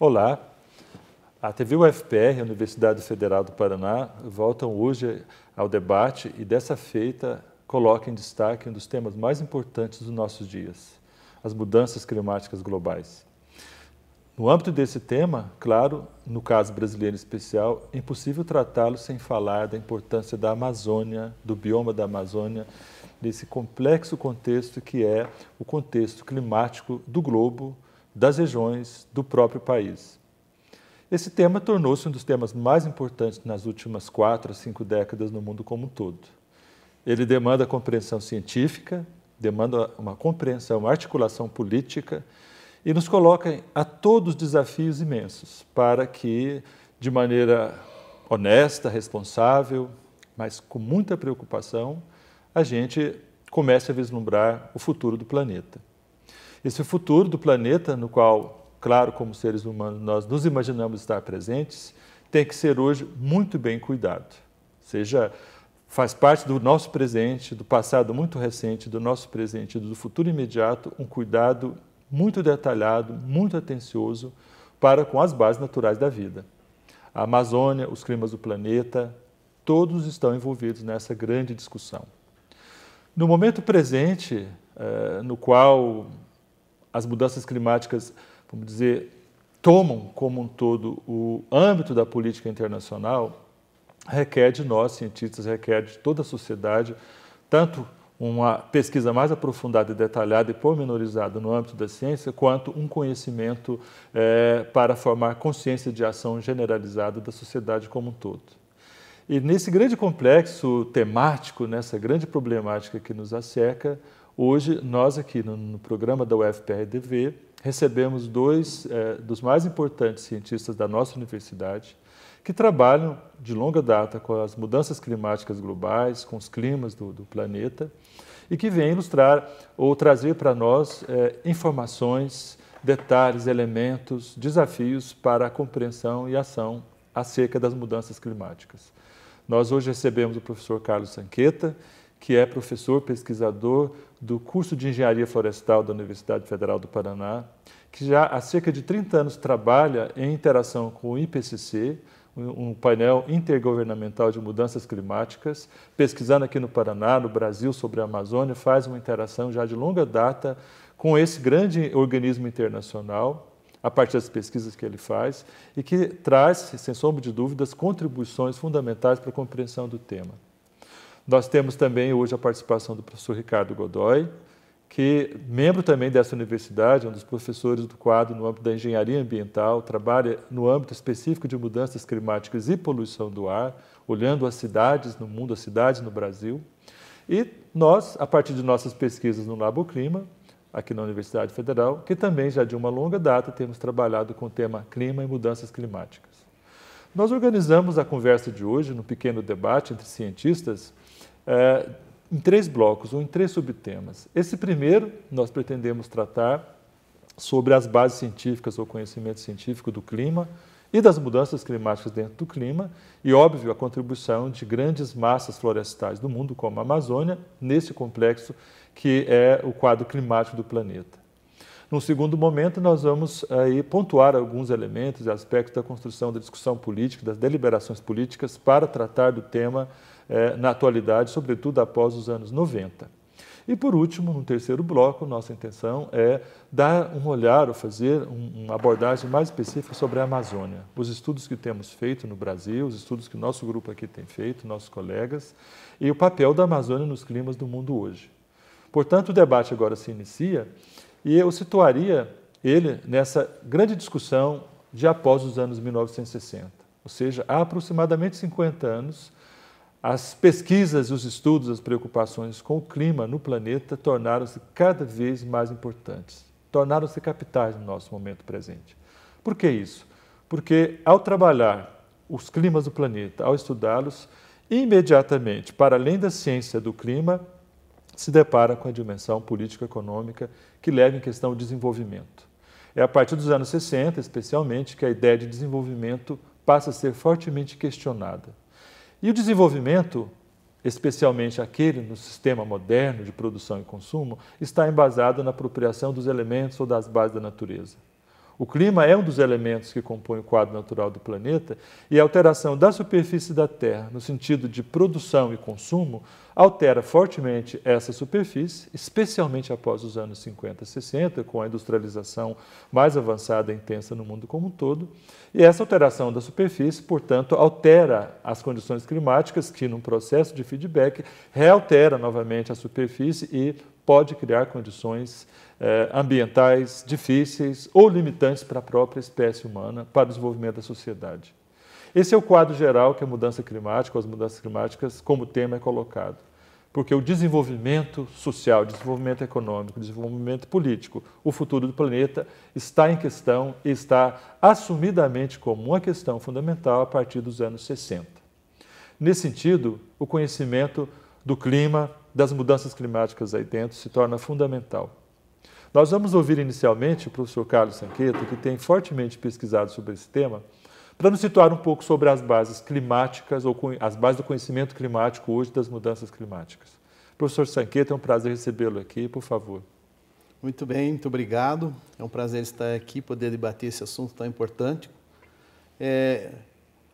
Olá, a TV UFPR, Universidade Federal do Paraná, voltam hoje ao debate e dessa feita coloca em destaque um dos temas mais importantes dos nossos dias, as mudanças climáticas globais. No âmbito desse tema, claro, no caso brasileiro especial, é impossível tratá-lo sem falar da importância da Amazônia, do bioma da Amazônia, desse complexo contexto que é o contexto climático do globo, das regiões do próprio país. Esse tema tornou-se um dos temas mais importantes nas últimas quatro a cinco décadas no mundo como um todo. Ele demanda compreensão científica, demanda uma compreensão, uma articulação política e nos coloca a todos desafios imensos para que, de maneira honesta, responsável, mas com muita preocupação, a gente comece a vislumbrar o futuro do planeta. Esse é futuro do planeta, no qual, claro, como seres humanos, nós nos imaginamos estar presentes, tem que ser hoje muito bem cuidado. Seja faz parte do nosso presente, do passado muito recente, do nosso presente, do futuro imediato, um cuidado muito detalhado, muito atencioso para com as bases naturais da vida. A Amazônia, os climas do planeta, todos estão envolvidos nessa grande discussão. No momento presente, eh, no qual as mudanças climáticas, vamos dizer, tomam como um todo o âmbito da política internacional, requer de nós, cientistas, requer de toda a sociedade, tanto uma pesquisa mais aprofundada e detalhada e pormenorizada no âmbito da ciência, quanto um conhecimento é, para formar consciência de ação generalizada da sociedade como um todo. E nesse grande complexo temático, nessa grande problemática que nos asseca, Hoje, nós aqui no, no programa da UFPRDV recebemos dois eh, dos mais importantes cientistas da nossa universidade que trabalham de longa data com as mudanças climáticas globais, com os climas do, do planeta e que vêm ilustrar ou trazer para nós eh, informações, detalhes, elementos, desafios para a compreensão e ação acerca das mudanças climáticas. Nós hoje recebemos o professor Carlos Sanqueta, que é professor pesquisador do curso de Engenharia Florestal da Universidade Federal do Paraná, que já há cerca de 30 anos trabalha em interação com o IPCC, um painel intergovernamental de mudanças climáticas, pesquisando aqui no Paraná, no Brasil, sobre a Amazônia, faz uma interação já de longa data com esse grande organismo internacional, a partir das pesquisas que ele faz, e que traz, sem sombra de dúvidas, contribuições fundamentais para a compreensão do tema. Nós temos também hoje a participação do professor Ricardo Godoy, que membro também dessa universidade, é um dos professores do quadro no âmbito da engenharia ambiental, trabalha no âmbito específico de mudanças climáticas e poluição do ar, olhando as cidades no mundo, as cidades no Brasil. E nós, a partir de nossas pesquisas no Labo Clima, aqui na Universidade Federal, que também já de uma longa data temos trabalhado com o tema clima e mudanças climáticas. Nós organizamos a conversa de hoje num pequeno debate entre cientistas uh, em três blocos, ou em três subtemas. Esse primeiro, nós pretendemos tratar sobre as bases científicas ou conhecimento científico do clima e das mudanças climáticas dentro do clima e, óbvio, a contribuição de grandes massas florestais do mundo, como a Amazônia, nesse complexo que é o quadro climático do planeta. Num segundo momento, nós vamos aí pontuar alguns elementos e aspectos da construção da discussão política, das deliberações políticas para tratar do tema eh, na atualidade, sobretudo após os anos 90. E por último, no terceiro bloco, nossa intenção é dar um olhar ou fazer uma abordagem mais específica sobre a Amazônia. Os estudos que temos feito no Brasil, os estudos que nosso grupo aqui tem feito, nossos colegas, e o papel da Amazônia nos climas do mundo hoje. Portanto, o debate agora se inicia e eu situaria ele nessa grande discussão de após os anos 1960, ou seja, há aproximadamente 50 anos as pesquisas e os estudos, as preocupações com o clima no planeta tornaram-se cada vez mais importantes, tornaram-se capitais no nosso momento presente. Por que isso? Porque ao trabalhar os climas do planeta, ao estudá-los, imediatamente, para além da ciência do clima, se depara com a dimensão político-econômica que leva em questão o desenvolvimento. É a partir dos anos 60, especialmente, que a ideia de desenvolvimento passa a ser fortemente questionada. E o desenvolvimento, especialmente aquele no sistema moderno de produção e consumo, está embasado na apropriação dos elementos ou das bases da natureza. O clima é um dos elementos que compõe o quadro natural do planeta e a alteração da superfície da Terra no sentido de produção e consumo altera fortemente essa superfície, especialmente após os anos 50 e 60, com a industrialização mais avançada e intensa no mundo como um todo. E essa alteração da superfície, portanto, altera as condições climáticas, que num processo de feedback realtera novamente a superfície e pode criar condições eh, ambientais difíceis ou limitantes para a própria espécie humana, para o desenvolvimento da sociedade. Esse é o quadro geral que a mudança climática, as mudanças climáticas, como tema é colocado. Porque o desenvolvimento social, desenvolvimento econômico, desenvolvimento político, o futuro do planeta está em questão e está assumidamente como uma questão fundamental a partir dos anos 60. Nesse sentido, o conhecimento do clima, das mudanças climáticas aí dentro, se torna fundamental. Nós vamos ouvir inicialmente o professor Carlos Sanqueta, que tem fortemente pesquisado sobre esse tema, para nos situar um pouco sobre as bases climáticas, ou as bases do conhecimento climático hoje das mudanças climáticas. Professor Sanqueta, é um prazer recebê-lo aqui, por favor. Muito bem, muito obrigado. É um prazer estar aqui, poder debater esse assunto tão importante. É,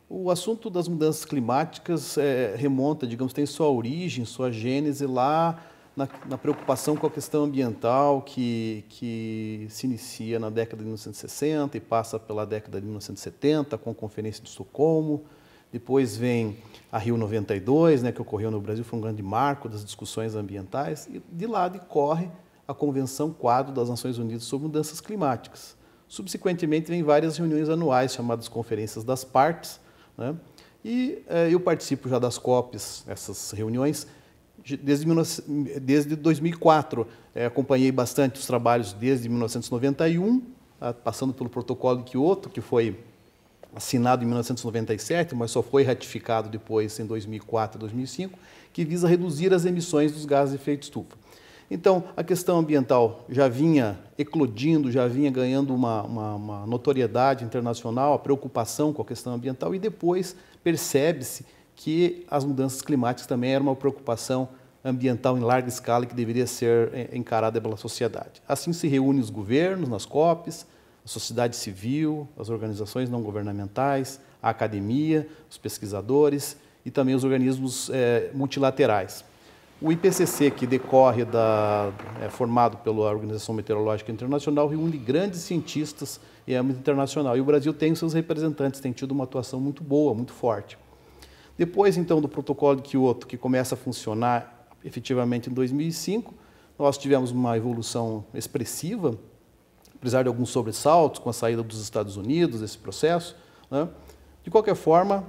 o assunto das mudanças climáticas é, remonta, digamos, tem sua origem, sua gênese lá na, na, preocupação com a questão ambiental que, que se inicia na década de 1960 e passa pela década de 1970 com a Conferência de Estocolmo. Depois vem a Rio 92, né, que ocorreu no Brasil, foi um grande marco das discussões ambientais. E de lá decorre a Convenção Quadro das Nações Unidas sobre Mudanças Climáticas. Subsequentemente, vem várias reuniões anuais chamadas Conferências das Partes. Né? E eh, eu participo já das COPs, essas reuniões, desde, desde 2004. É, acompanhei bastante os trabalhos desde 1991, tá, passando pelo protocolo de Kyoto, que foi assinado em 1997, mas só foi ratificado depois em 2004 e 2005, que visa reduzir as emissões dos gases de efeito estufa. Então, a questão ambiental já vinha eclodindo, já vinha ganhando uma, uma, uma notoriedade internacional, a preocupação com a questão ambiental, e depois percebe-se que as mudanças climáticas também eram uma preocupação ambiental em larga escala que deveria ser é, encarada pela sociedade. Assim se reúnem os governos nas COPs, a sociedade civil, as organizações não governamentais, a academia, os pesquisadores e também os organismos é, multilaterais. O IPCC, que decorre da, é formado pela Organização Meteorológica Internacional, reúne grandes cientistas em âmbito internacional. E o Brasil tem seus representantes, tem tido uma atuação muito boa, muito forte. Depois, então, do protocolo de Kyoto, que começa a funcionar efetivamente em 2005, nós tivemos uma evolução expressiva, apesar de alguns sobressaltos com a saída dos Estados Unidos, esse processo. Né? De qualquer forma,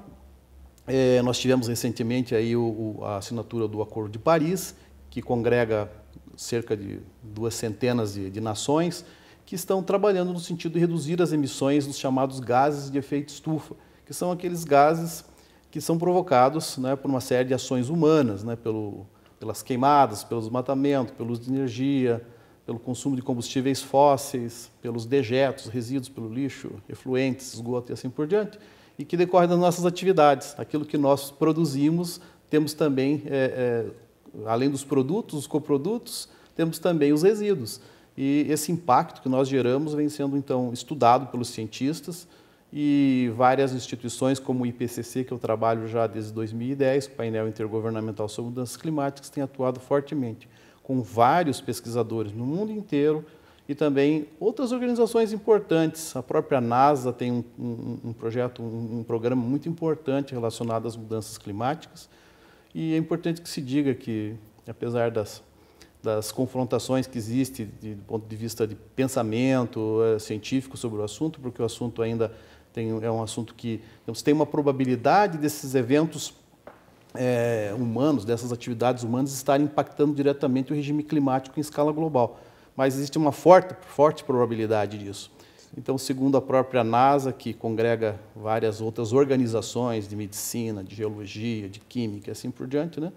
é, nós tivemos recentemente aí o, o, a assinatura do Acordo de Paris, que congrega cerca de duas centenas de, de nações, que estão trabalhando no sentido de reduzir as emissões dos chamados gases de efeito estufa, que são aqueles gases que são provocados né, por uma série de ações humanas, né, pelo, pelas queimadas, pelo desmatamento, pelo uso de energia, pelo consumo de combustíveis fósseis, pelos dejetos, resíduos, pelo lixo, efluentes, esgoto e assim por diante, e que decorre das nossas atividades. Aquilo que nós produzimos, temos também, é, é, além dos produtos, os coprodutos, temos também os resíduos. E esse impacto que nós geramos vem sendo, então, estudado pelos cientistas, e várias instituições como o IPCC, que eu trabalho já desde 2010, o painel intergovernamental sobre mudanças climáticas, tem atuado fortemente com vários pesquisadores no mundo inteiro e também outras organizações importantes. A própria NASA tem um, um, um projeto, um, um, programa muito importante relacionado às mudanças climáticas e é importante que se diga que, apesar das, das confrontações que existem do ponto de vista de pensamento é, científico sobre o assunto, porque o assunto ainda tem, é um assunto que você tem uma probabilidade desses eventos é, humanos, dessas atividades humanas, estarem impactando diretamente o regime climático em escala global. Mas existe uma forte, forte probabilidade disso. Então, segundo a própria NASA, que congrega várias outras organizações de medicina, de geologia, de química e assim por diante, né?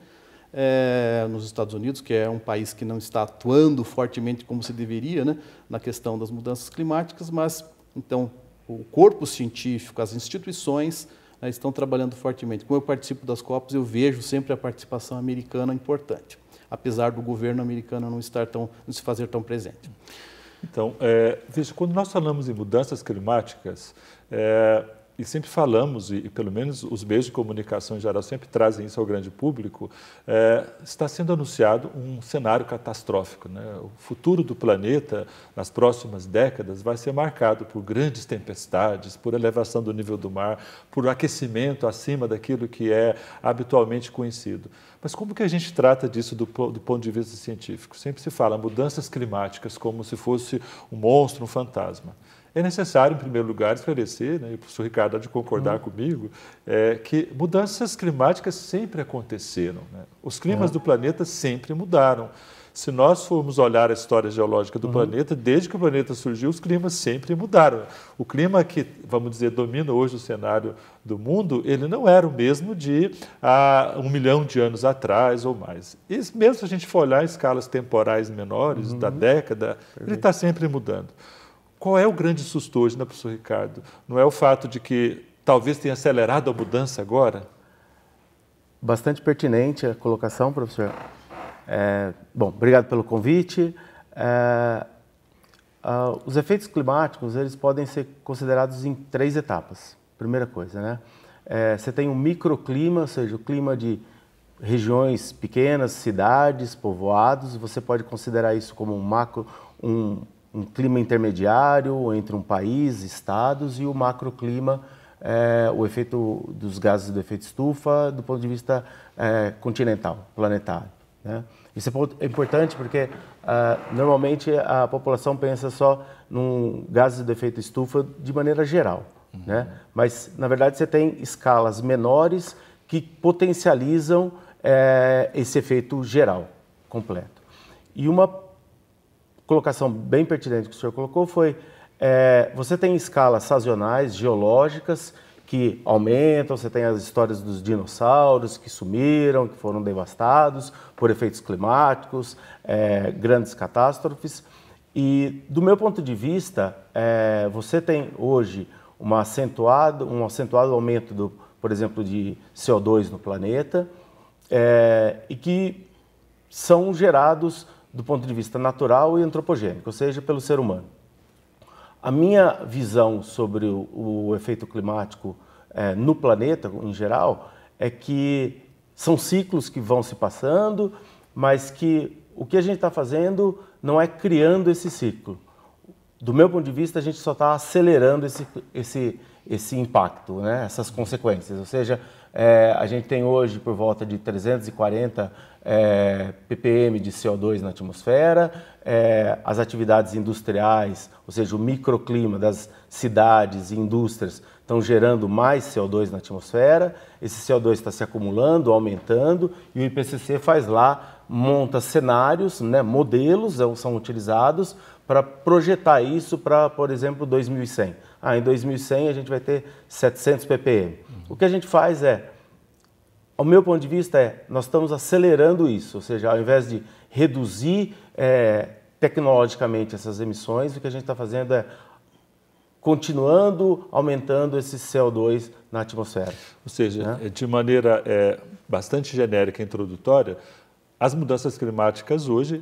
É, nos Estados Unidos, que é um país que não está atuando fortemente como se deveria né? na questão das mudanças climáticas, mas então o corpo científico, as instituições né, estão trabalhando fortemente. Como eu participo das copas, eu vejo sempre a participação americana importante, apesar do governo americano não estar tão, não se fazer tão presente. Então, é, veja, quando nós falamos em mudanças climáticas, é, e sempre falamos, e, e, pelo menos os meios de comunicação em geral sempre trazem isso ao grande público, é, está sendo anunciado um cenário catastrófico. Né? O futuro do planeta, nas próximas décadas, vai ser marcado por grandes tempestades, por elevação do nível do mar, por aquecimento acima daquilo que é habitualmente conhecido. Mas como que a gente trata disso do, do ponto de vista científico? Sempre se fala mudanças climáticas como se fosse um monstro, um fantasma. É necessário, em primeiro lugar, esclarecer, né, e o professor Ricardo há de concordar uhum. comigo, é, que mudanças climáticas sempre aconteceram. Né? Os climas uhum. do planeta sempre mudaram. Se nós formos olhar a história geológica do uhum. planeta, desde que o planeta surgiu, os climas sempre mudaram. O clima que, vamos dizer, domina hoje o cenário do mundo, ele não era o mesmo de há um milhão de anos atrás ou mais. E mesmo se a gente for olhar escalas temporais menores, da uhum. década, tá Perfeito. ele está sempre mudando. Qual é o grande susto hoje na professor Ricardo? Não é o fato de que talvez tenha acelerado a mudança agora? Bastante pertinente a colocação, professor. É, bom, obrigado pelo convite. É, uh, os efeitos climáticos eles podem ser considerados em três etapas. Primeira coisa, né? É, você tem um microclima, ou seja, o clima de regiões pequenas, cidades, povoados. Você pode considerar isso como um macro, um um clima intermediário entre um país, estados e o macroclima, é, o efeito dos gases do efeito estufa do ponto de vista é, continental, planetário. Né? Isso é, é importante porque uh, normalmente a população pensa só num gases do efeito estufa de maneira geral, uhum. né? mas na verdade você tem escalas menores que potencializam é, esse efeito geral completo. E uma colocação bem pertinente que o senhor colocou foi: é, você tem escalas sazonais, geológicas, que aumentam, você tem as histórias dos dinossauros que sumiram, que foram devastados por efeitos climáticos, é, grandes catástrofes. E do meu ponto de vista, é, você tem hoje uma acentuado, um acentuado aumento, do, por exemplo, de CO2 no planeta, é, e que são gerados do ponto de vista natural e antropogênico, ou seja, pelo ser humano. A minha visão sobre o, o efeito climático é, no planeta em geral é que são ciclos que vão se passando, mas que o que a gente está fazendo não é criando esse ciclo. Do meu ponto de vista, a gente só está acelerando esse, esse, esse impacto, né? essas consequências. Ou seja, é, a gente tem hoje por volta de 340 é, ppm de CO2 na atmosfera, é, as atividades industriais, ou seja, o microclima das cidades e indústrias estão gerando mais CO2 na atmosfera, esse CO2 está se acumulando, aumentando, e o IPCC faz lá, monta cenários, né, modelos é, são utilizados para projetar isso para, por exemplo, 2100. Ah, em 2100 a gente vai ter 700 ppm. O que a gente faz é ao meu ponto de vista, é nós estamos acelerando isso, ou seja, ao invés de reduzir é, tecnologicamente essas emissões, o que a gente está fazendo é continuando aumentando esse CO2 na atmosfera. Ou seja, né? de maneira é, bastante genérica e introdutória, as mudanças climáticas hoje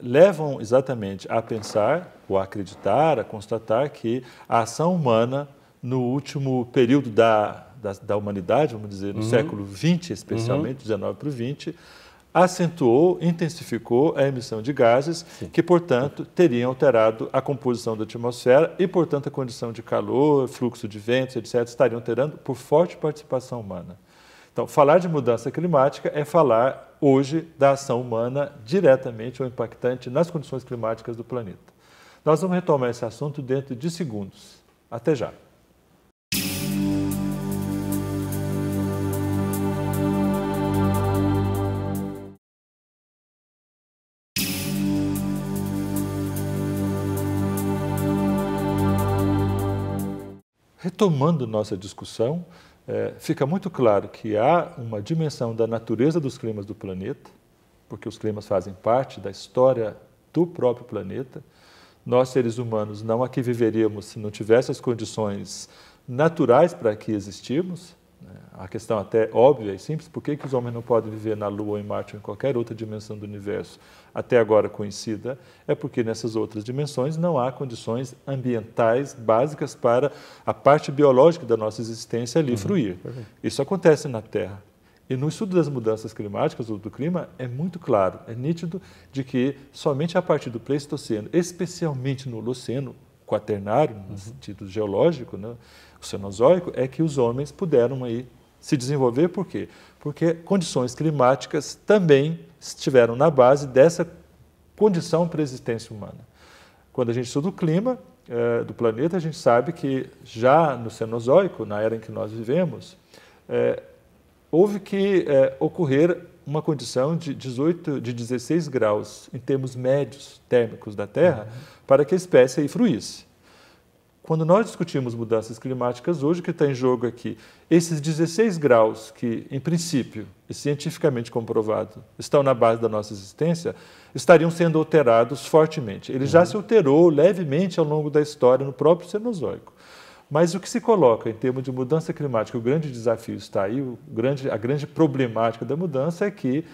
levam exatamente a pensar, ou a acreditar, a constatar que a ação humana no último período da da, da humanidade, vamos dizer, no uhum. século XX, especialmente, uhum. 19 para o 20, acentuou, intensificou a emissão de gases Sim. que, portanto, teriam alterado a composição da atmosfera e, portanto, a condição de calor, fluxo de ventos, etc., estariam alterando por forte participação humana. Então, falar de mudança climática é falar hoje da ação humana diretamente ou impactante nas condições climáticas do planeta. Nós vamos retomar esse assunto dentro de segundos. Até já. Retomando nossa discussão, é, fica muito claro que há uma dimensão da natureza dos climas do planeta, porque os climas fazem parte da história do próprio planeta. Nós, seres humanos, não aqui viveríamos se não tivesse as condições naturais para que existirmos. Né? A questão até óbvia e simples, por que, que os homens não podem viver na Lua, em Marte ou em qualquer outra dimensão do universo até agora conhecida, é porque nessas outras dimensões não há condições ambientais básicas para a parte biológica da nossa existência ali uhum. fruir. Isso acontece na Terra. E no estudo das mudanças climáticas ou do clima é muito claro, é nítido de que somente a partir do Pleistoceno, especialmente no Holoceno, quaternário, no uhum. sentido geológico, né, Cenozoico, é que os homens puderam aí se desenvolver. Por quê? Porque condições climáticas também estiveram na base dessa condição para a existência humana. Quando a gente estuda o clima eh, do planeta, a gente sabe que já no Cenozoico, na era em que nós vivemos, eh, houve que eh, ocorrer uma condição de 18, de 16 graus em termos médios térmicos da Terra uhum. para que a espécie aí fruísse. Quando nós discutimos mudanças climáticas hoje, o que está em jogo aqui, esses 16 graus que, em princípio, e cientificamente comprovado, estão na base da nossa existência, estariam sendo alterados fortemente. Ele uhum. já se alterou levemente ao longo da história no próprio Cenozoico. Mas o que se coloca em termos de mudança climática, o grande desafio está aí, grande, a grande problemática da mudança é que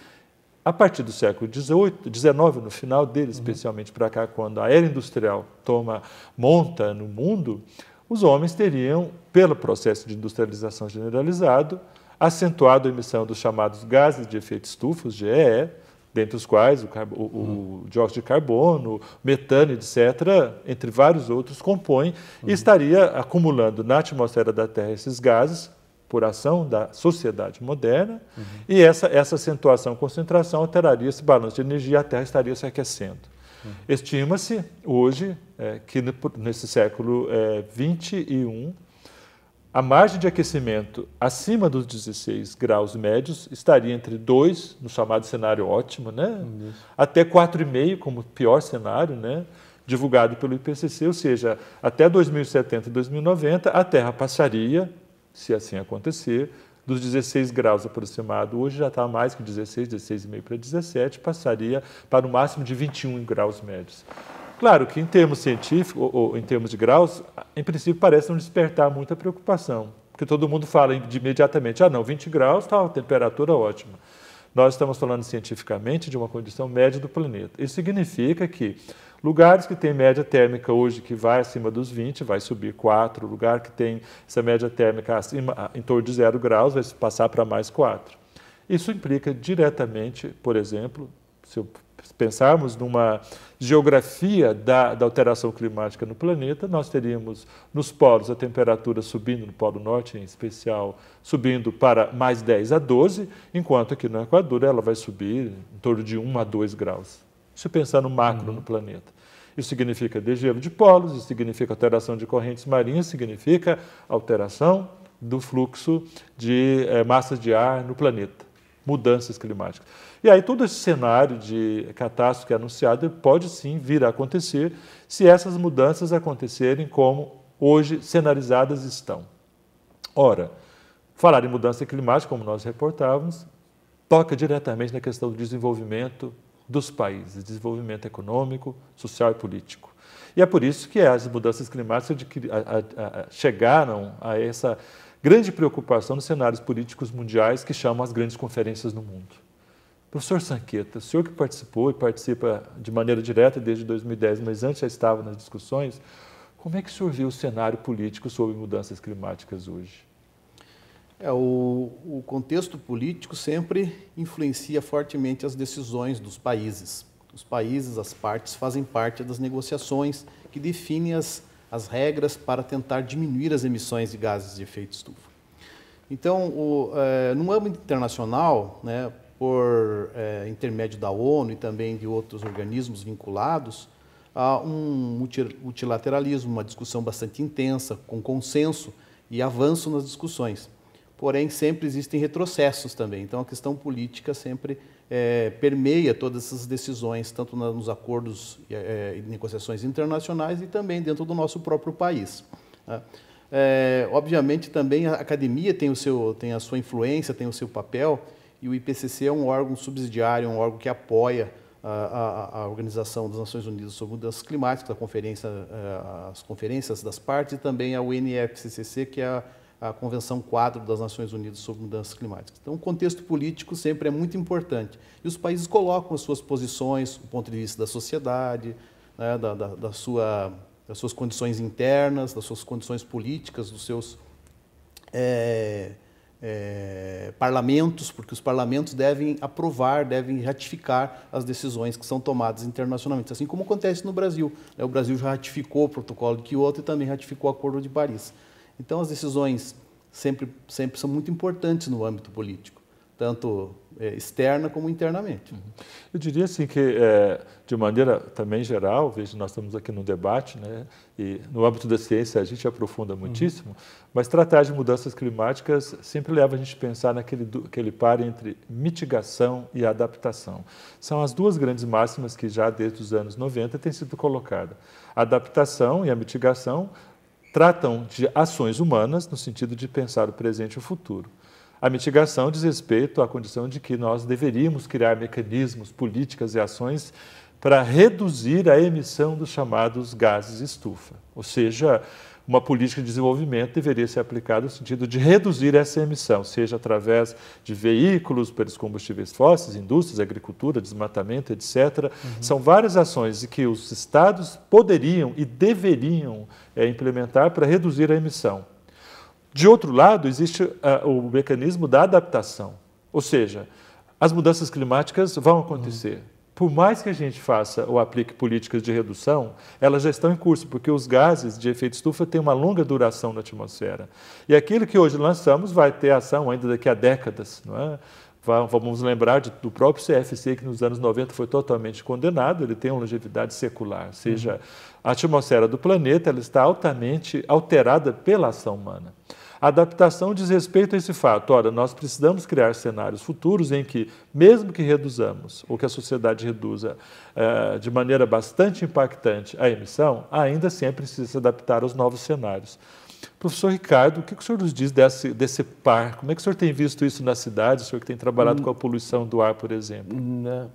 a partir do século XVIII, XIX, no final dele, uhum. especialmente para cá, quando a era industrial toma monta no mundo, os homens teriam, pelo processo de industrialização generalizado, acentuado a emissão dos chamados gases de efeito estufa, os GEE, dentre os quais o, o, uhum. o, dióxido de carbono, metano, etc., entre vários outros, compõem, uhum. e estaria acumulando na atmosfera da Terra esses gases, por ação da sociedade moderna, uhum. e essa, essa acentuação concentração alteraria esse balanço de energia e a Terra estaria se aquecendo. Uhum. Estima-se hoje é, que nesse século é, 21, a margem de aquecimento acima dos 16 graus médios estaria entre 2, no chamado cenário ótimo, né? Uhum. até 4,5 como pior cenário, né? divulgado pelo IPCC, ou seja, até 2070, 2090, a Terra passaria se assim acontecer, dos 16 graus aproximado, hoje já está mais que 16, 16,5 para 17, passaria para o um máximo de 21 graus médios. Claro que em termos científicos, ou, ou, em termos de graus, em princípio parece não despertar muita preocupação, porque todo mundo fala de imediatamente, ah não, 20 graus, tal, temperatura ótima. Nós estamos falando cientificamente de uma condição média do planeta. Isso significa que Lugares que têm média térmica hoje que vai acima dos 20, vai subir 4. Lugar que tem essa média térmica acima, em torno de 0 graus, vai passar para mais 4. Isso implica diretamente, por exemplo, se pensarmos numa geografia da, da, alteração climática no planeta, nós teríamos nos polos a temperatura subindo, no Polo Norte em especial, subindo para mais 10 a 12, enquanto aqui no Equador ela vai subir em torno de 1 a 2 graus. Se pensar no macro uhum. no planeta. Isso significa degelo de polos, isso significa alteração de correntes marinhas, significa alteração do fluxo de é, massas de ar no planeta, mudanças climáticas. E aí todo esse cenário de catástrofe anunciado pode sim vir a acontecer se essas mudanças acontecerem como hoje cenarizadas estão. Ora, falar em mudança climática, como nós reportávamos, toca diretamente na questão do desenvolvimento dos países, desenvolvimento econômico, social e político. E é por isso que as mudanças climáticas chegaram a essa grande preocupação nos cenários políticos mundiais que chamam as grandes conferências no mundo. Professor Sanqueta, o senhor que participou e participa de maneira direta desde 2010, mas antes já estava nas discussões, como é que o senhor viu o cenário político sobre mudanças climáticas hoje? É, o, o contexto político sempre influencia fortemente as decisões dos países. Os países, as partes, fazem parte das negociações que definem as, as regras para tentar diminuir as emissões de gases de efeito estufa. Então, o, é, no âmbito internacional, né, por é, intermédio da ONU e também de outros organismos vinculados, há um multilateralismo, uma discussão bastante intensa, com consenso e avanço nas discussões porém sempre existem retrocessos também. Então a questão política sempre é, permeia todas essas decisões, tanto na, nos acordos é, é, e negociações internacionais e também dentro do nosso próprio país. Né? É, obviamente também a academia tem, o seu, tem a sua influência, tem o seu papel, e o IPCC é um órgão subsidiário, um órgão que apoia a, a, a Organização das Nações Unidas sobre Mudanças Climáticas, a conferência, é, as conferências das partes, e também a UNFCCC, que é a a Convenção Quadro das Nações Unidas sobre Mudanças Climáticas. Então, o contexto político sempre é muito importante. E os países colocam as suas posições, o ponto de vista da sociedade, né, da, da, da sua, das suas condições internas, das suas condições políticas, dos seus é, é, parlamentos, porque os parlamentos devem aprovar, devem ratificar as decisões que são tomadas internacionalmente, assim como acontece no Brasil. Né. O Brasil já ratificou o protocolo de Kyoto e também ratificou o Acordo de Paris. Então, as decisões sempre, sempre são muito importantes no âmbito político, tanto é, externa como internamente. Uhum. Eu diria assim que, é, de maneira também geral, veja, nós estamos aqui num debate, né, e no âmbito da ciência a gente aprofunda muitíssimo, uhum. mas tratar de mudanças climáticas sempre leva a gente a pensar naquele aquele par entre mitigação e adaptação. São as duas grandes máximas que já desde os anos 90 têm sido colocadas. A adaptação e a mitigação tratam de ações humanas no sentido de pensar o presente e o futuro. A mitigação diz respeito à condição de que nós deveríamos criar mecanismos, políticas e ações para reduzir a emissão dos chamados gases estufa, ou seja, uma política de desenvolvimento deveria ser aplicada no sentido de reduzir essa emissão, seja através de veículos pelos combustíveis fósseis, indústrias, agricultura, desmatamento, etc. Uhum. São várias ações que os estados poderiam e deveriam é, implementar para reduzir a emissão. De outro lado, existe uh, o mecanismo da adaptação, ou seja, as mudanças climáticas vão uhum. acontecer. Uhum por mais que a gente faça ou aplique políticas de redução, elas já estão em curso, porque os gases de efeito estufa têm uma longa duração na atmosfera. E aquilo que hoje lançamos vai ter ação ainda daqui a décadas. Não é? Vamos lembrar do próprio CFC, que nos anos 90 foi totalmente condenado, ele tem uma longevidade secular, ou seja, uhum. a atmosfera do planeta ela está altamente alterada pela ação humana. A adaptação diz respeito a esse fato. Ora, nós precisamos criar cenários futuros em que, mesmo que reduzamos, ou que a sociedade reduza eh, de maneira bastante impactante a emissão, ainda assim é preciso se adaptar aos novos cenários. Professor Ricardo, o que o senhor nos diz desse, desse par? Como é que o senhor tem visto isso na cidade, o senhor que tem trabalhado hum. com a poluição do ar, por exemplo? Né,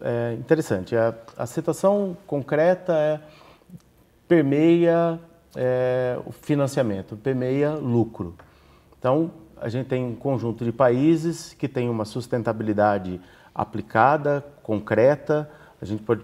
é interessante. A, a situação concreta é, permeia é, o financiamento, P6 lucro. Então, a gente tem um conjunto de países que tem uma sustentabilidade aplicada, concreta. A gente pode,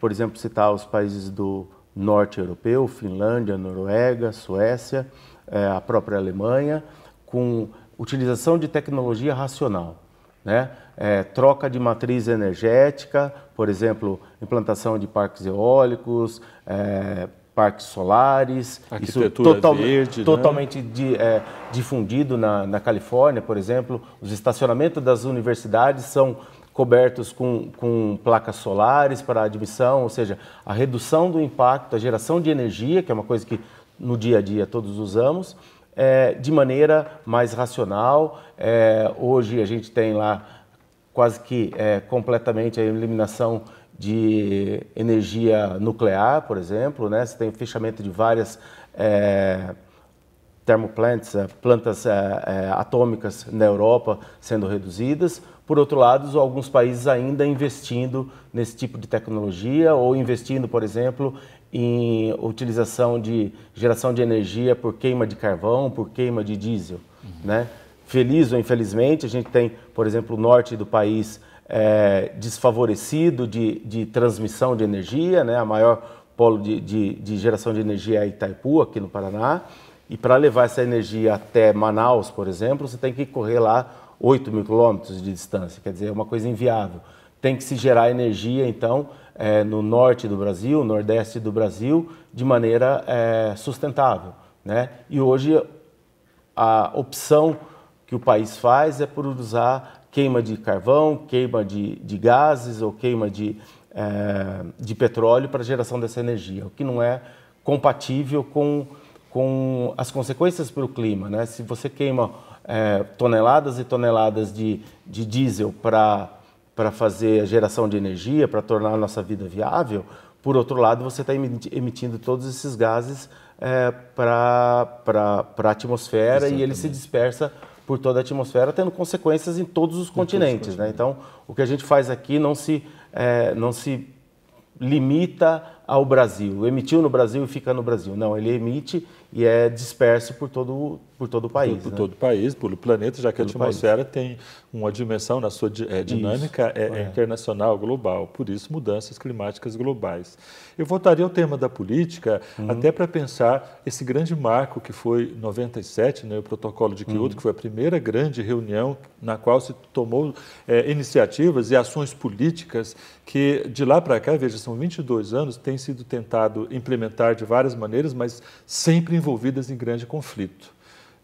por exemplo, citar os países do norte europeu, Finlândia, Noruega, Suécia, é, a própria Alemanha, com utilização de tecnologia racional. Né? É, troca de matriz energética, por exemplo, implantação de parques eólicos, é, parques solares, isso total, verde, né? totalmente né? de, é, difundido na, na Califórnia, por exemplo. Os estacionamentos das universidades são cobertos com, com placas solares para admissão, ou seja, a redução do impacto, a geração de energia, que é uma coisa que no dia a dia todos usamos, é, de maneira mais racional. É, hoje a gente tem lá quase que é, completamente a eliminação de energia nuclear, por exemplo, né? Você tem fechamento de várias é, termoplants, é, plantas é, é, atômicas na Europa sendo reduzidas. Por outro lado, alguns países ainda investindo nesse tipo de tecnologia ou investindo, por exemplo, em utilização de geração de energia por queima de carvão, por queima de diesel, uhum. né? Feliz ou infelizmente, a gente tem, por exemplo, o norte do país é, desfavorecido de, de, transmissão de energia, né? a maior polo de, de, de geração de energia é Itaipu, aqui no Paraná, e para levar essa energia até Manaus, por exemplo, você tem que correr lá 8 mil quilômetros de distância, quer dizer, é uma coisa inviável. Tem que se gerar energia, então, é, no norte do Brasil, nordeste do Brasil, de maneira é, sustentável. Né? E hoje a opção que o país faz é por usar queima de carvão, queima de, de gases ou queima de, é, de petróleo para a geração dessa energia, o que não é compatível com, com as consequências para o clima. Né? Se você queima é, toneladas e toneladas de, de diesel para para fazer a geração de energia, para tornar a nossa vida viável, por outro lado, você está emitindo todos esses gases é, para a atmosfera Exatamente. e ele se dispersa por toda a atmosfera, tendo consequências em todos os em continentes. Todos os né? Então, o que a gente faz aqui não se, é, não se limita ao Brasil. Emitiu no Brasil e fica no Brasil. Não, ele emite e é disperso por todo, por todo o país. Por, né? todo o país, pelo planeta, já que a atmosfera país. tem uma dimensão na sua é, dinâmica é, é, é, internacional, global. Por isso, mudanças climáticas globais. Eu voltaria ao tema da política, uhum. até para pensar esse grande marco que foi 97, né, o Protocolo de Kyoto, uhum. que foi a primeira grande reunião na qual se tomou é, iniciativas e ações políticas que, de lá para cá, veja, são 22 anos, têm sido tentado implementar de várias maneiras, mas sempre envolvidas em grande conflito.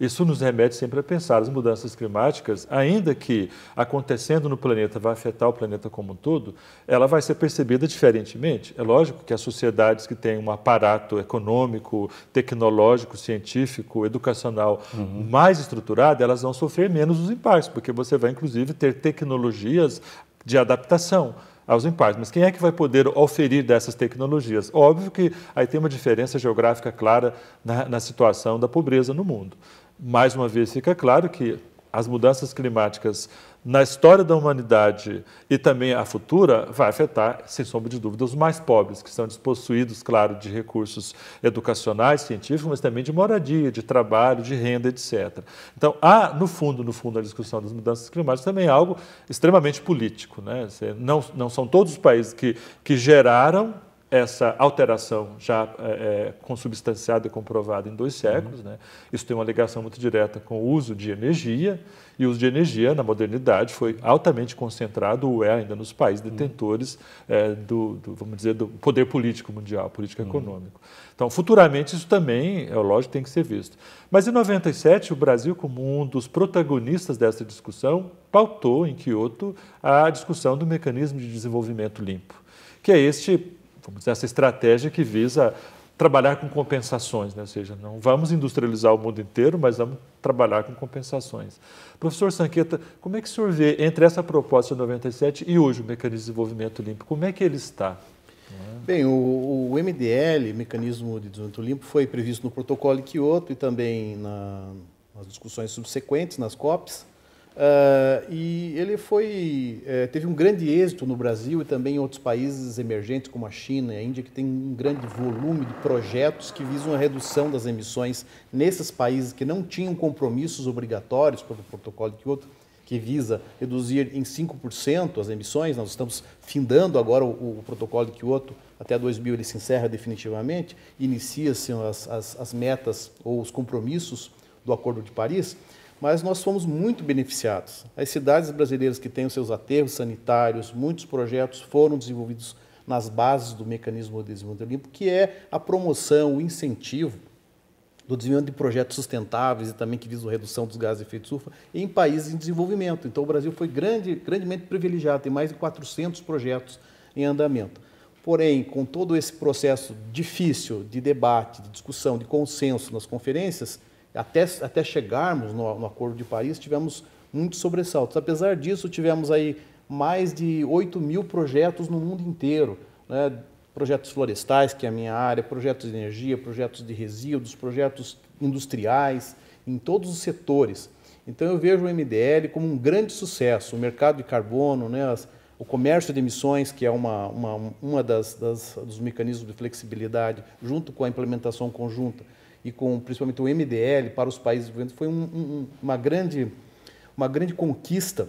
Isso nos remete sempre a pensar as mudanças climáticas, ainda que acontecendo no planeta vai afetar o planeta como um todo, ela vai ser percebida diferentemente. É lógico que as sociedades que têm um aparato econômico, tecnológico, científico, educacional uhum. mais estruturado, elas vão sofrer menos os impactos, porque você vai inclusive ter tecnologias de adaptação aos impactos. Mas quem é que vai poder oferir dessas tecnologias? Óbvio que aí tem uma diferença geográfica clara na, na situação da pobreza no mundo mais uma vez, fica claro que as mudanças climáticas na história da humanidade e também a futura vai afetar, sem sombra de dúvida, os mais pobres, que são despossuídos, claro, de recursos educacionais, científicos, mas também de moradia, de trabalho, de renda, etc. Então, há, no fundo, no fundo, a discussão das mudanças climáticas também é algo extremamente político. Né? Não, não são todos os países que, que geraram essa alteração já é, consubstanciada e comprovada em dois séculos. Uhum. Né? Isso tem uma ligação muito direta com o uso de energia, e o uso de energia na modernidade foi altamente concentrado, ou é ainda nos países hum. detentores uhum. é, do, do, vamos dizer, do poder político mundial, político uhum. econômico. Então, futuramente, isso também, é lógico, tem que ser visto. Mas em 97, o Brasil, como um dos protagonistas dessa discussão, pautou em Quioto a discussão do mecanismo de desenvolvimento limpo, que é este vamos dizer, essa estratégia que visa trabalhar com compensações, né? ou seja, não vamos industrializar o mundo inteiro, mas vamos trabalhar com compensações. Professor Sanqueta, como é que o senhor vê entre essa proposta de 97 e hoje o mecanismo de desenvolvimento limpo? Como é que ele está? Bem, o, o MDL, Mecanismo de Desenvolvimento Limpo, foi previsto no protocolo de Kyoto e também na, nas discussões subsequentes, nas COPs. Uh, e ele foi, eh, teve um grande êxito no Brasil e também em outros países emergentes, como a China e a Índia, que tem um grande volume de projetos que visam a redução das emissões nesses países que não tinham compromissos obrigatórios pelo protocolo de Kyoto, que visa reduzir em 5% as emissões. Nós estamos findando agora o, o protocolo de Kyoto, até 2000 ele se encerra definitivamente, inicia-se as, as, as metas ou os compromissos do Acordo de Paris mas nós fomos muito beneficiados. As cidades brasileiras que têm os seus aterros sanitários, muitos projetos foram desenvolvidos nas bases do mecanismo de desenvolvimento limpo, que é a promoção, o incentivo do desenvolvimento de projetos sustentáveis e também que visam redução dos gases de efeito estufa em países em desenvolvimento. Então, o Brasil foi grande, grandemente privilegiado, tem mais de 400 projetos em andamento. Porém, com todo esse processo difícil de debate, de discussão, de consenso nas conferências, até, até chegarmos no, no Acordo de Paris, tivemos muitos sobressaltos. Apesar disso, tivemos aí mais de 8 mil projetos no mundo inteiro, né? projetos florestais, que é a minha área, projetos de energia, projetos de resíduos, projetos industriais, em todos os setores. Então eu vejo o MDL como um grande sucesso, o mercado de carbono, né? As, o comércio de emissões, que é uma, uma, uma das, das, dos mecanismos de flexibilidade, junto com a implementação conjunta e com principalmente o MDL para os países desenvolvidos foi um, um, uma, grande, uma grande conquista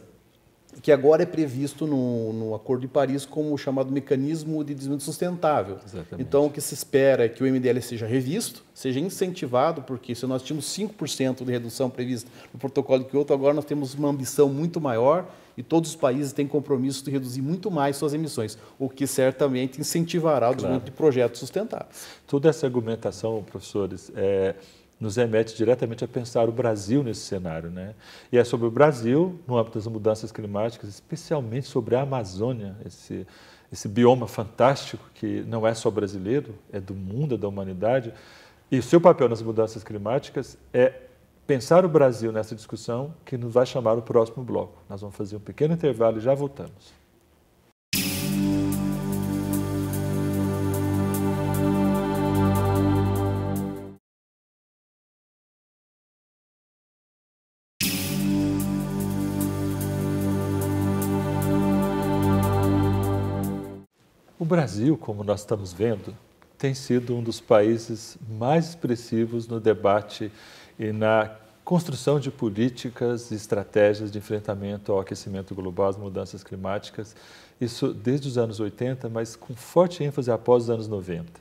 que agora é previsto no, no, Acordo de Paris como o chamado mecanismo de desenvolvimento sustentável. Exatamente. Então, o que se espera é que o MDL seja revisto, seja incentivado, porque se nós tínhamos 5% de redução prevista no protocolo de Kyoto, agora nós temos uma ambição muito maior e todos os países têm compromisso de reduzir muito mais suas emissões, o que certamente incentivará o desenvolvimento claro. de projetos sustentáveis. Toda essa argumentação, professores, é, nos remete diretamente a pensar o Brasil nesse cenário. Né? E é sobre o Brasil, no âmbito das mudanças climáticas, especialmente sobre a Amazônia, esse, esse bioma fantástico que não é só brasileiro, é do mundo, é da humanidade. E o seu papel nas mudanças climáticas é pensar o Brasil nessa discussão que nos vai chamar o próximo bloco. Nós vamos fazer um pequeno intervalo e já voltamos. O Brasil, como nós estamos vendo, tem sido um dos países mais expressivos no debate e na construção de políticas e estratégias de enfrentamento ao aquecimento global, às mudanças climáticas, isso desde os anos 80, mas com forte ênfase após os anos 90.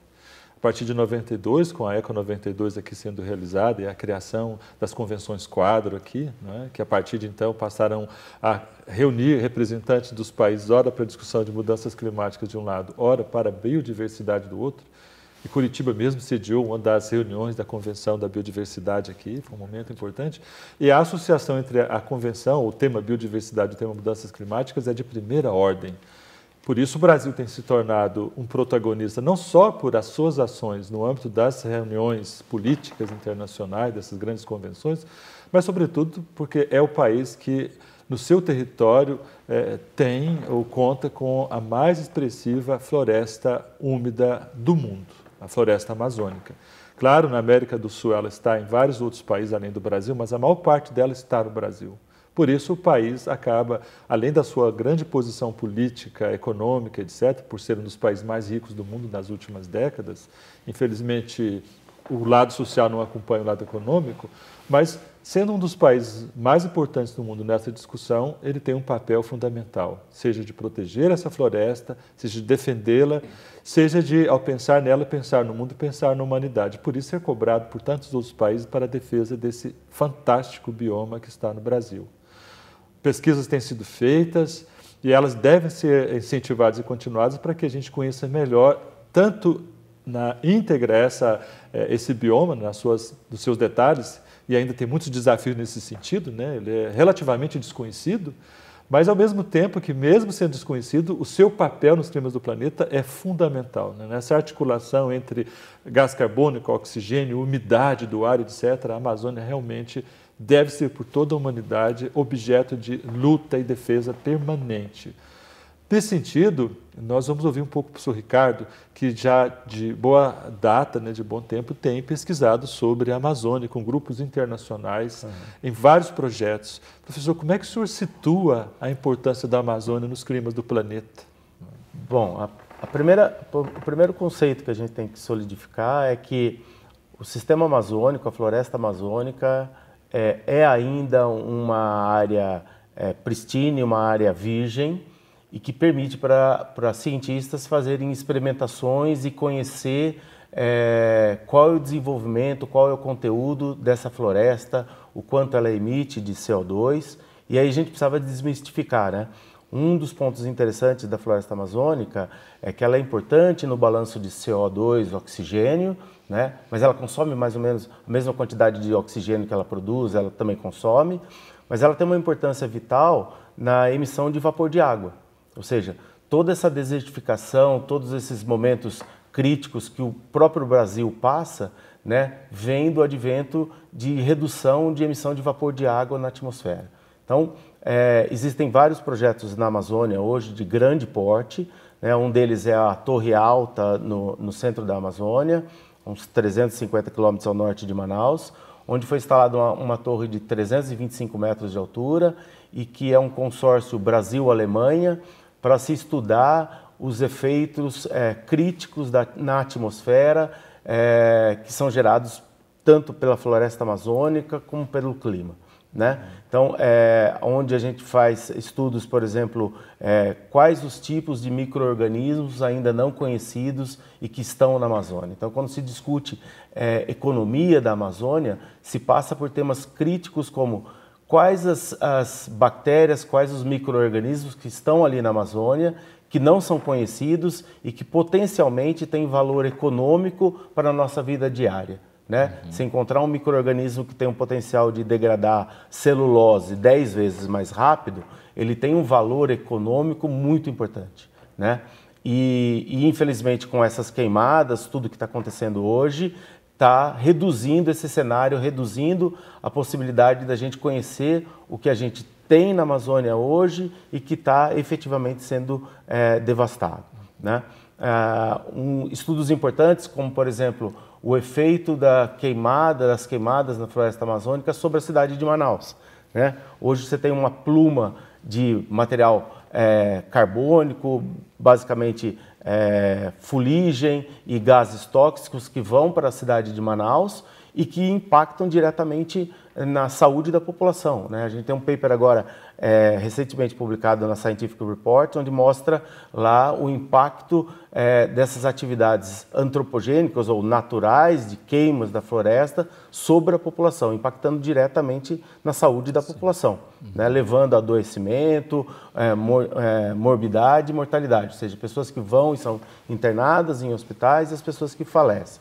A partir de 92, com a Eco 92 aqui sendo realizada e a criação das convenções quadro aqui, né, que a partir de então passaram a reunir representantes dos países, ora para a discussão de mudanças climáticas de um lado, ora para a biodiversidade do outro, e Curitiba mesmo sediou uma das reuniões da Convenção da Biodiversidade aqui, foi um momento importante. E a associação entre a convenção, o tema biodiversidade e o tema mudanças climáticas é de primeira ordem. Por isso, o Brasil tem se tornado um protagonista, não só por as suas ações no âmbito das reuniões políticas internacionais, dessas grandes convenções, mas, sobretudo, porque é o país que, no seu território, é, tem ou conta com a mais expressiva floresta úmida do mundo a floresta amazônica. Claro, na América do Sul ela está em vários outros países além do Brasil, mas a maior parte dela está no Brasil. Por isso, o país acaba, além da sua grande posição política, econômica, etc., por ser um dos países mais ricos do mundo nas últimas décadas, infelizmente o lado social não acompanha o lado econômico, mas Sendo um dos países mais importantes do mundo nessa discussão, ele tem um papel fundamental, seja de proteger essa floresta, seja de defendê-la, seja de, ao pensar nela, pensar no mundo, pensar na humanidade. Por isso é cobrado por tantos outros países para a defesa desse fantástico bioma que está no Brasil. Pesquisas têm sido feitas e elas devem ser incentivadas e continuadas para que a gente conheça melhor tanto na íntegra essa, eh, esse bioma, nas suas, nos seus detalhes, e ainda tem muitos desafios nesse sentido, né? ele é relativamente desconhecido, mas ao mesmo tempo que, mesmo sendo desconhecido, o seu papel nos climas do planeta é fundamental. Né? Nessa articulação entre gás carbônico, oxigênio, umidade do ar, etc., a Amazônia realmente deve ser, por toda a humanidade, objeto de luta e defesa permanente. Nesse sentido, nós vamos ouvir um pouco o professor Ricardo, que já de boa data, né, de bom tempo, tem pesquisado sobre a Amazônia com grupos internacionais uhum. em vários projetos. Professor, como é que o senhor situa a importância da Amazônia nos climas do planeta? Bom, a, a primeira, o primeiro conceito que a gente tem que solidificar é que o sistema amazônico, a floresta amazônica, é, é ainda uma área é, pristine, uma área virgem, e que permite para cientistas fazerem experimentações e conhecer é, qual é o desenvolvimento, qual é o conteúdo dessa floresta, o quanto ela emite de CO2. E aí a gente precisava desmistificar, né? Um dos pontos interessantes da floresta amazônica é que ela é importante no balanço de CO2, oxigênio, né? mas ela consome mais ou menos a mesma quantidade de oxigênio que ela produz, ela também consome, mas ela tem uma importância vital na emissão de vapor de água. Ou seja, toda essa desertificação, todos esses momentos críticos que o próprio Brasil passa, né, vem do advento de redução de emissão de vapor de água na atmosfera. Então, é, existem vários projetos na Amazônia hoje de grande porte. Né, um deles é a Torre Alta, no, no centro da Amazônia, uns 350 quilômetros ao norte de Manaus, onde foi instalada uma, uma torre de 325 metros de altura e que é um consórcio Brasil-Alemanha para se estudar os efeitos é, críticos da, na atmosfera é, que são gerados tanto pela floresta amazônica como pelo clima. Né? Então, é, onde a gente faz estudos, por exemplo, é, quais os tipos de micro-organismos ainda não conhecidos e que estão na Amazônia. Então, quando se discute é, economia da Amazônia, se passa por temas críticos como quais as, as bactérias, quais os micro-organismos que estão ali na Amazônia que não são conhecidos e que potencialmente têm valor econômico para a nossa vida diária. Né? Uhum. Se encontrar um microorganismo que tem um potencial de degradar celulose 10 vezes mais rápido, ele tem um valor econômico muito importante. Né? E, e infelizmente, com essas queimadas, tudo que está acontecendo hoje, está reduzindo esse cenário, reduzindo a possibilidade da gente conhecer o que a gente tem na Amazônia hoje e que está efetivamente sendo é, devastado. Né? É, um, estudos importantes, como por exemplo o efeito da queimada, das queimadas na floresta amazônica sobre a cidade de Manaus. Né? Hoje você tem uma pluma de material é, carbônico, basicamente é, fuligem e gases tóxicos que vão para a cidade de Manaus e que impactam diretamente na saúde da população. Né? A gente tem um paper agora é, recentemente publicado na Scientific Report, onde mostra lá o impacto é, dessas atividades antropogênicas ou naturais de queimas da floresta sobre a população, impactando diretamente na saúde da Sim. população, uhum. né? levando a adoecimento, é, mor é, morbidade e mortalidade, ou seja, pessoas que vão e são internadas em hospitais e as pessoas que falecem.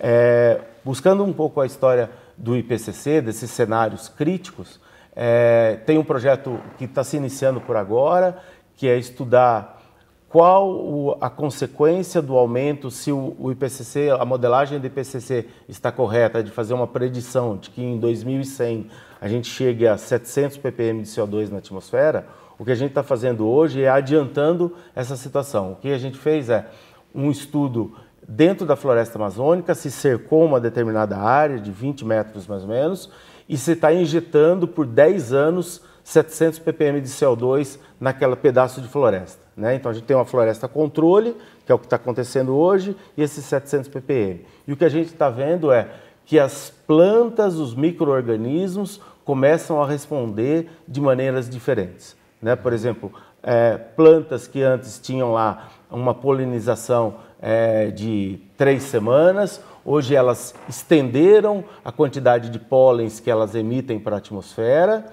É, buscando um pouco a história do IPCC, desses cenários críticos, é, tem um projeto que está se iniciando por agora, que é estudar qual o, a consequência do aumento, se o, o, IPCC, a modelagem do IPCC está correta, de fazer uma predição de que em 2100 a gente chegue a 700 ppm de CO2 na atmosfera, o que a gente está fazendo hoje é adiantando essa situação. O que a gente fez é um estudo dentro da floresta amazônica, se cercou uma determinada área de 20 metros mais ou menos, e se está injetando por 10 anos 700 ppm de CO2 naquela pedaço de floresta. Né? Então a gente tem uma floresta controle, que é o que está acontecendo hoje, e esses 700 ppm. E o que a gente está vendo é que as plantas, os micro-organismos começam a responder de maneiras diferentes. Né? Por exemplo, é, plantas que antes tinham lá uma polinização é, de três semanas. Hoje elas estenderam a quantidade de pólens que elas emitem para a atmosfera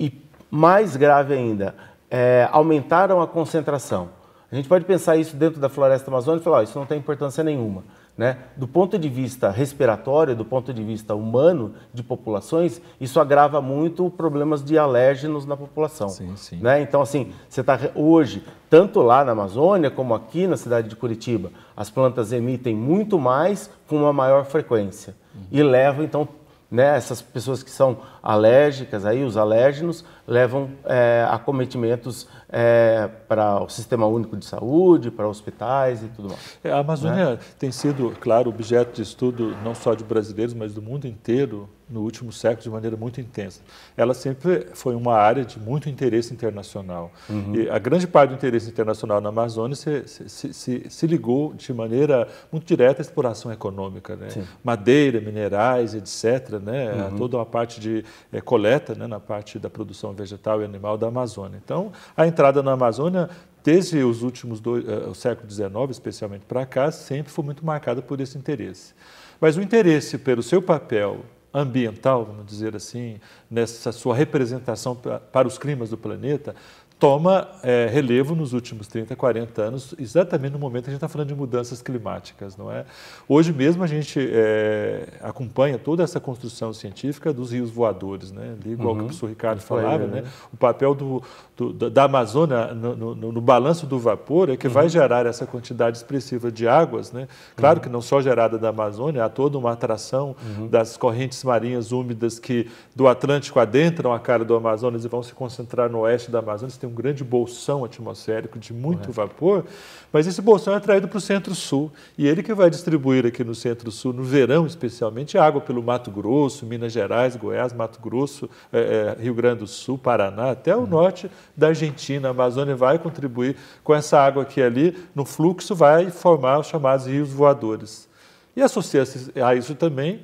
e, mais grave ainda, é, aumentaram a concentração. A gente pode pensar isso dentro da floresta amazônica e falar: oh, isso não tem importância nenhuma. Né? Do ponto de vista respiratório, do ponto de vista humano de populações, isso agrava muito problemas de alérgenos na população. Sim, sim. Né? Então, assim, você está hoje, tanto lá na Amazônia como aqui na cidade de Curitiba, as plantas emitem muito mais com uma maior frequência uhum. e levam, então, né, essas pessoas que são alérgicas, aí, os alérgenos, levam é, eh, a cometimentos é, eh, para o Sistema Único de Saúde, para hospitais e tudo mais. É, a né? Amazônia né? tem sido, claro, objeto de estudo não só de brasileiros, mas do mundo inteiro no último século de maneira muito intensa. Ela sempre foi uma área de muito interesse internacional. Uhum. E a grande parte do interesse internacional na Amazônia se, se, se, se ligou de maneira muito direta à exploração econômica. Né? Madeira, minerais, etc. Né? Uhum. Toda a parte de eh, coleta né? na parte da produção vegetal e animal da Amazônia. Então, a entrada na Amazônia, desde os últimos dois, uh, o século XIX, especialmente para cá, sempre foi muito marcada por esse interesse. Mas o interesse pelo seu papel ambiental, vamos dizer assim, nessa sua representação para os climas do planeta, toma é, relevo nos últimos 30, 40 anos, exatamente no momento que a gente está falando de mudanças climáticas, não é? Hoje mesmo a gente é, acompanha toda essa construção científica dos rios voadores, né? Igual uhum. que o professor Ricardo falava, né? né? O papel do, do, da Amazônia no, no, no, balanço do vapor é que uhum. vai gerar essa quantidade expressiva de águas, né? Claro uhum. que não só gerada da Amazônia, há toda uma atração uhum. das correntes marinhas úmidas que do Atlântico adentram a cara do Amazonas e vão se concentrar no oeste da Amazônia. Você tem um grande bolsão atmosférico de muito vapor, mas esse bolsão é atraído para o centro-sul e ele que vai distribuir aqui no centro-sul, no verão especialmente, é água pelo Mato Grosso, Minas Gerais, Goiás, Mato Grosso, é, é, Rio Grande do Sul, Paraná, até o hum. norte da Argentina. A Amazônia vai contribuir com essa água aqui ali no fluxo vai formar os chamados rios voadores. E associa-se a isso também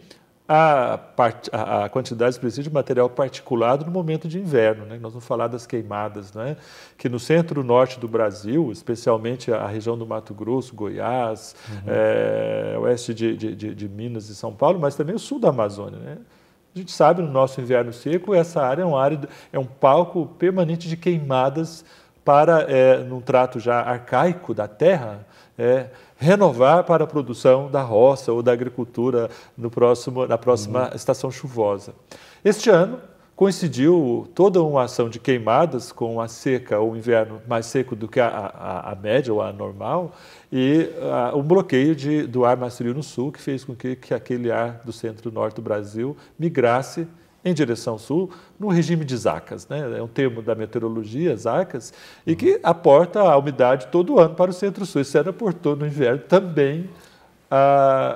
a, part, a, a, quantidade de material particulado no momento de inverno. Né? Nós vamos falar das queimadas, né? que no centro-norte do Brasil, especialmente a região do Mato Grosso, Goiás, uhum. é, oeste de, de, de, de, Minas e São Paulo, mas também o sul da Amazônia. Né? A gente sabe, no nosso inverno seco, essa área é, um área, é um palco permanente de queimadas para, é, num trato já arcaico da terra, é, renovar para a produção da roça ou da agricultura no próximo, na próxima uhum. estação chuvosa. Este ano, coincidiu toda uma ação de queimadas com a seca, ou inverno mais seco do que a, a, a média ou a normal, e ah, o bloqueio de, do ar frio no sul, que fez com que, que aquele ar do centro-norte do Brasil migrasse em direção sul no regime de zacas. Né? É um termo da meteorologia, zacas, e que aporta a umidade todo ano para o centro-sul. Isso era aportou no inverno também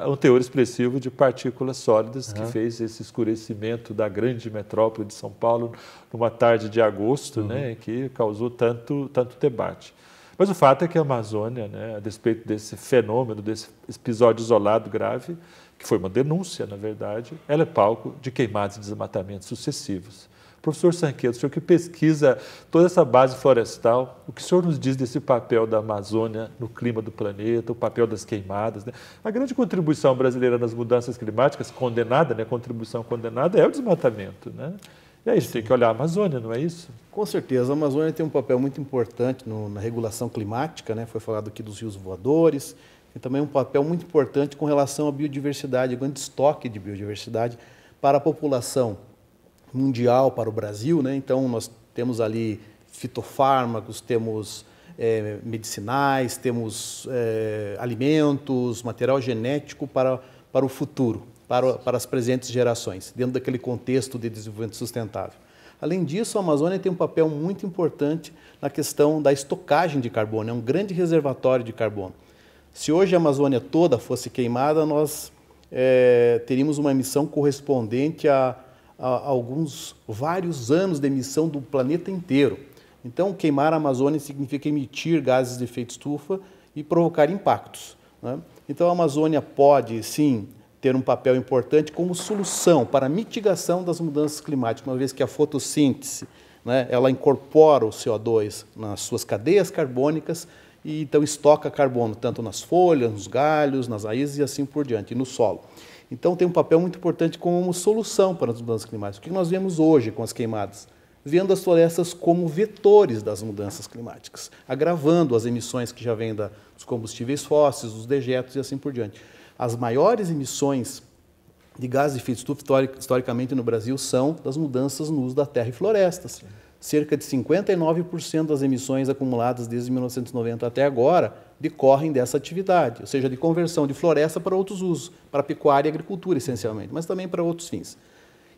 um teor expressivo de partículas sólidas uhum. que fez esse escurecimento da grande metrópole de São Paulo numa tarde de agosto, né? uhum. né, que causou tanto, tanto debate. Mas o fato é que a Amazônia, né, a despeito desse fenômeno, desse episódio isolado grave, que foi uma denúncia, na verdade, ela é palco de queimadas e desmatamentos sucessivos. Professor Sanquedo, o senhor que pesquisa toda essa base florestal, o que o senhor nos diz desse papel da Amazônia no clima do planeta, o papel das queimadas? Né? A grande contribuição brasileira nas mudanças climáticas, condenada, né? contribuição condenada, é o desmatamento. Né? E aí a gente tem que olhar a Amazônia, não é isso? Com certeza. A Amazônia tem um papel muito importante no, na regulação climática, né? foi falado aqui dos rios voadores, e é também um papel muito importante com relação à biodiversidade, o grande estoque de biodiversidade para a população mundial, para o Brasil. Né? Então, nós temos ali fitofármacos, temos é, medicinais, temos é, alimentos, material genético para, para o futuro, para, para as presentes gerações, dentro daquele contexto de desenvolvimento sustentável. Além disso, a Amazônia tem um papel muito importante na questão da estocagem de carbono, é um grande reservatório de carbono. Se hoje a Amazônia toda fosse queimada, nós é, teríamos uma emissão correspondente a, a, alguns, vários anos de emissão do planeta inteiro. Então, queimar a Amazônia significa emitir gases de efeito estufa e provocar impactos. Né? Então, a Amazônia pode, sim, ter um papel importante como solução para a mitigação das mudanças climáticas, uma vez que a fotossíntese né, ela incorpora o CO2 nas suas cadeias carbônicas e então estoca carbono tanto nas folhas, nos galhos, nas raízes e assim por diante, e no solo. Então tem um papel muito importante como solução para as mudanças climáticas. O que nós vemos hoje com as queimadas? Vendo as florestas como vetores das mudanças climáticas, agravando as emissões que já vêm da, dos combustíveis fósseis, dos dejetos e assim por diante. As maiores emissões de gases de efeito estufa historicamente no Brasil são das mudanças no uso da terra e florestas. Sim cerca de 59% das emissões acumuladas desde 1990 até agora decorrem dessa atividade, ou seja, de conversão de floresta para outros usos, para pecuária e agricultura essencialmente, mas também para outros fins.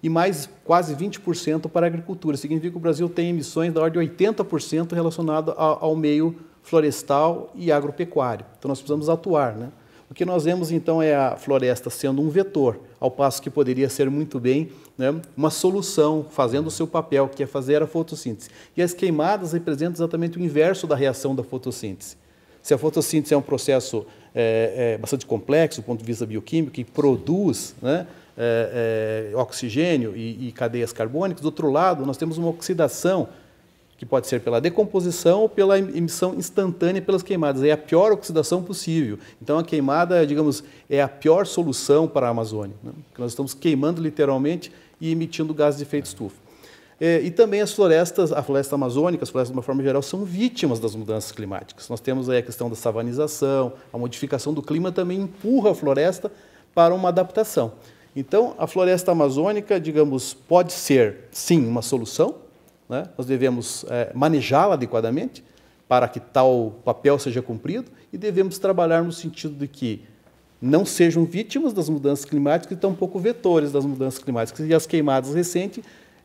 E mais quase 20% para agricultura. Significa que o Brasil tem emissões da ordem de 80% relacionadas ao meio florestal e agropecuário. Então nós precisamos atuar, né? O que nós vemos então é a floresta sendo um vetor, ao passo que poderia ser muito bem né, uma solução, fazendo o seu papel, que é fazer a fotossíntese. E as queimadas representam exatamente o inverso da reação da fotossíntese. Se a fotossíntese é um processo é, é, bastante complexo do ponto de vista bioquímico, que produz né, é, é oxigênio e, e cadeias carbônicas, do outro lado, nós temos uma oxidação que pode ser pela decomposição ou pela emissão instantânea pelas queimadas. É a pior oxidação possível. Então, a queimada, digamos, é a pior solução para a Amazônia. Né? Porque nós estamos queimando literalmente e emitindo gases de efeito estufa. É, e também as florestas, a floresta amazônica, as florestas de uma forma geral, são vítimas das mudanças climáticas. Nós temos aí a questão da savanização, a modificação do clima também empurra a floresta para uma adaptação. Então, a floresta amazônica, digamos, pode ser, sim, uma solução, né? nós devemos é, manejá-la adequadamente para que tal papel seja cumprido e devemos trabalhar no sentido de que não sejam vítimas das mudanças climáticas e tampouco vetores das mudanças climáticas. E as queimadas recentes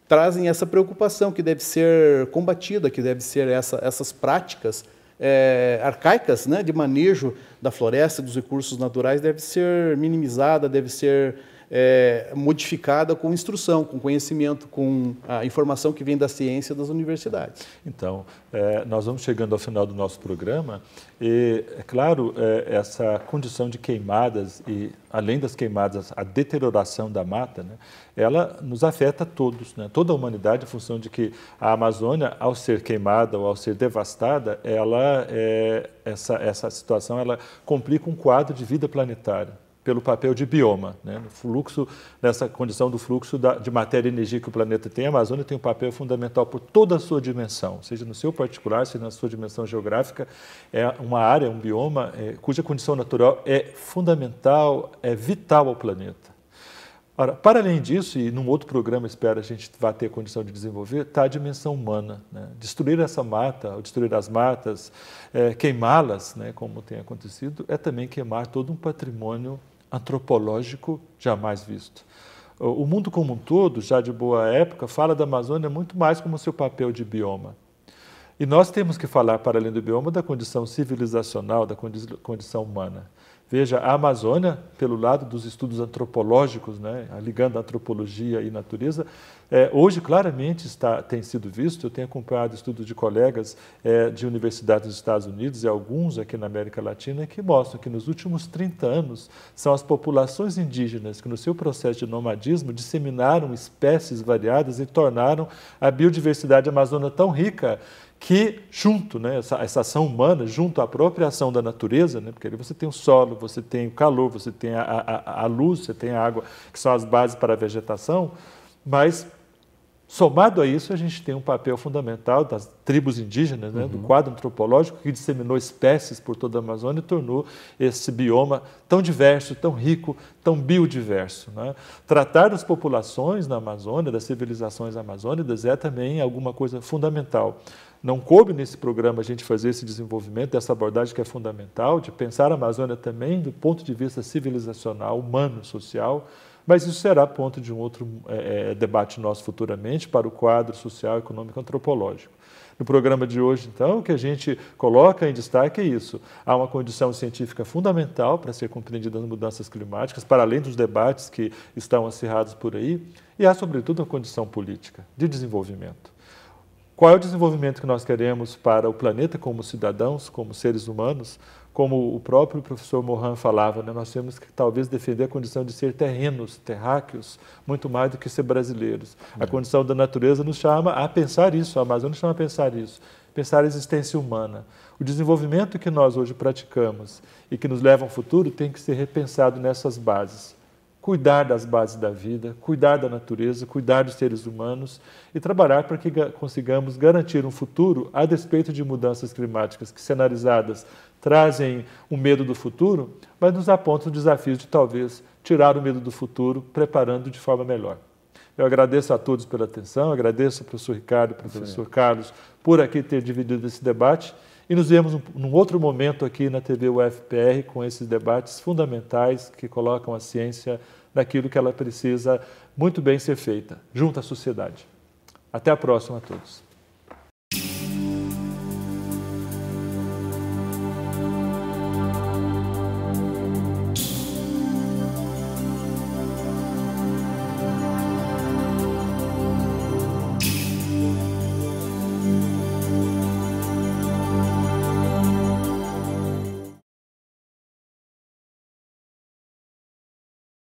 trazem essa preocupação que deve ser combatida, que deve ser essa, essas práticas é, arcaicas né, de manejo da floresta, dos recursos naturais, deve ser minimizada, deve ser é, modificada com instrução, com conhecimento, com a informação que vem da ciência das universidades. Então, é, nós vamos chegando ao final do nosso programa e, é claro, é, essa condição de queimadas e, além das queimadas, a deterioração da mata, né, ela nos afeta todos, né, toda a humanidade, em função de que a Amazônia, ao ser queimada ou ao ser devastada, ela, é, essa, essa situação ela complica um quadro de vida planetária pelo papel de bioma. Né? No fluxo, nessa condição do fluxo da, de matéria e energia que o planeta tem, a Amazônia tem um papel fundamental por toda a sua dimensão, seja no seu particular, seja na sua dimensão geográfica. É uma área, um bioma, é, cuja condição natural é fundamental, é vital ao planeta. Ora, para além disso, e num outro programa, espero a gente vá ter condição de desenvolver, está a dimensão humana. Né? Destruir essa mata, ou destruir as matas, é, queimá-las, né, como tem acontecido, é também queimar todo um patrimônio antropológico jamais visto. O mundo como um todo, já de boa época, fala da Amazônia muito mais como seu papel de bioma. E nós temos que falar, para além do bioma, da condição civilizacional, da condição humana. Veja, a Amazônia, pelo lado dos estudos antropológicos, né, ligando antropologia e natureza, é, hoje claramente está, tem sido visto, eu tenho acompanhado estudos de colegas é, de universidades dos Estados Unidos e alguns aqui na América Latina que mostram que nos últimos 30 anos são as populações indígenas que no seu processo de nomadismo disseminaram espécies variadas e tornaram a biodiversidade amazônica tão rica que junto, né, essa, essa, ação humana, junto à própria ação da natureza, né, porque ali você tem o solo, você tem o calor, você tem a, a, a luz, você tem a água, que são as bases para a vegetação, mas Somado a isso, a gente tem um papel fundamental das tribos indígenas, né, uhum. do quadro antropológico que disseminou espécies por toda a Amazônia e tornou esse bioma tão diverso, tão rico, tão biodiverso. Né? Tratar das populações na Amazônia, das civilizações amazônicas, é também alguma coisa fundamental. Não coube nesse programa a gente fazer esse desenvolvimento dessa abordagem que é fundamental, de pensar a Amazônia também do ponto de vista civilizacional, humano, social, mas isso será ponto de um outro é, é debate nosso futuramente para o quadro social, econômico antropológico. No programa de hoje, então, o que a gente coloca em destaque é isso. Há uma condição científica fundamental para ser compreendida as mudanças climáticas, para além dos debates que estão acirrados por aí, e há, sobretudo, uma condição política de desenvolvimento. Qual é o desenvolvimento que nós queremos para o planeta como cidadãos, como seres humanos? Como o próprio professor Mohan falava, né? nós temos que talvez defender a condição de ser terrenos, terráqueos, muito mais do que ser brasileiros. É. A condição da natureza nos chama a pensar isso, a Amazônia nos chama a pensar isso, pensar a existência humana. O desenvolvimento que nós hoje praticamos e que nos leva ao futuro tem que ser repensado nessas bases cuidar das bases da vida, cuidar da natureza, cuidar dos seres humanos e trabalhar para que consigamos garantir um futuro a despeito de mudanças climáticas que, cenarizadas, trazem o medo do futuro, mas nos apontam o desafio de talvez tirar o medo do futuro, preparando de forma melhor. Eu agradeço a todos pela atenção, agradeço ao professor Ricardo, ao professor Sim. Carlos, por aqui ter dividido esse debate. E nos vemos num outro momento aqui na TV UFPR com esses debates fundamentais que colocam a ciência naquilo que ela precisa muito bem ser feita, junto à sociedade. Até a próxima a todos.